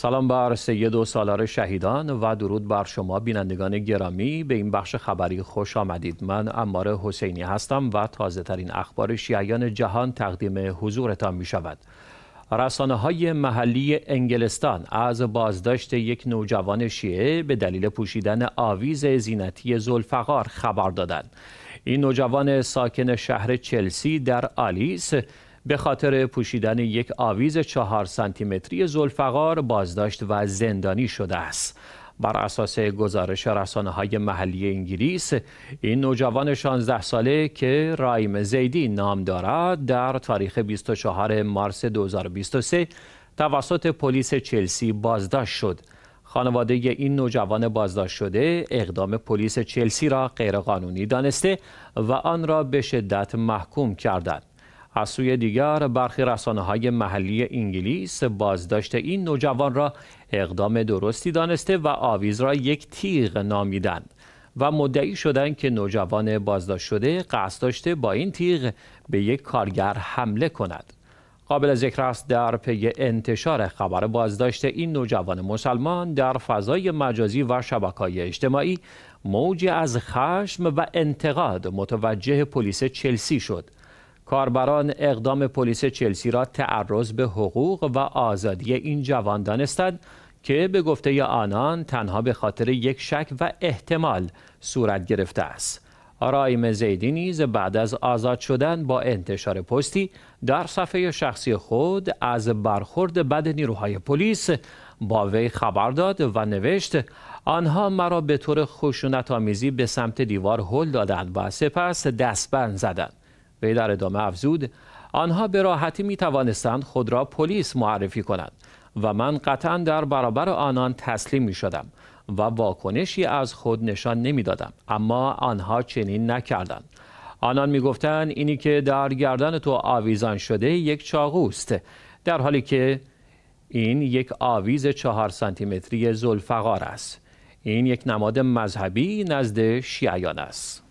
سلام بر سید و سالار شهیدان و درود بر شما بینندگان گرامی به این بخش خبری خوش آمدید من امار حسینی هستم و تازه ترین اخبار شیعیان جهان تقدیم حضورتان می شود رسانه های محلی انگلستان از بازداشت یک نوجوان شیعه به دلیل پوشیدن آویز زینتی زلفقار خبر دادند این نوجوان ساکن شهر چلسی در آلیس به خاطر پوشیدن یک آویز چهار سانتیمتری زلفقار بازداشت و زندانی شده است. بر اساس گزارش رسانه های محلی انگلیس این نوجوان 16 ساله که رایم زیدی نام دارد در تاریخ 24 مارس 2023 توسط پلیس چلسی بازداشت شد خانواده این نوجوان بازداشت شده اقدام پلیس چلسی را غیرقانونی دانسته و آن را به شدت محکوم کردند از سوی دیگر برخی رسانه های محلی انگلیس بازداشت این نوجوان را اقدام درستی دانسته و آویز را یک تیغ نامیدند و مدعی شدند که نوجوان بازداشت شده قصد داشته با این تیغ به یک کارگر حمله کند قابل ذکر است در پی انتشار خبر بازداشت این نوجوان مسلمان در فضای مجازی و شبکه‌های اجتماعی موجی از خشم و انتقاد متوجه پلیس چلسی شد کاربران اقدام پلیس چلسی را تعرض به حقوق و آزادی این جوان دانستند که به گفته آنان تنها به خاطر یک شک و احتمال صورت گرفته است. آرایم زیدی نیز بعد از آزاد شدن با انتشار پستی در صفحه شخصی خود از برخورد بد نیروهای پلیس با وی خبر داد و نوشت آنها مرا به طور خشونت آمیزی به سمت دیوار هل دادند و سپس دستبند زدند وی در ادامه افزود آنها به راحتی می توانستند خود را پلیس معرفی کنند و من قطعا در برابر آنان تسلیم می شدم و واکنشی از خود نشان نمی دادم. اما آنها چنین نکردند. آنان می گفتند اینی که در گردن تو آویزان شده یک چاقوست در حالی که این یک آویز چهار سانتیمتری زلفقار است. این یک نماد مذهبی نزد شیعیان است.